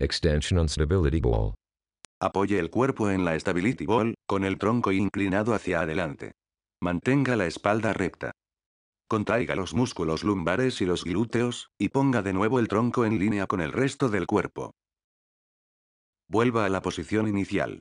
Extension on Stability Ball. Apoye el cuerpo en la Stability Ball, con el tronco inclinado hacia adelante. Mantenga la espalda recta. Contraiga los músculos lumbares y los glúteos, y ponga de nuevo el tronco en línea con el resto del cuerpo. Vuelva a la posición inicial.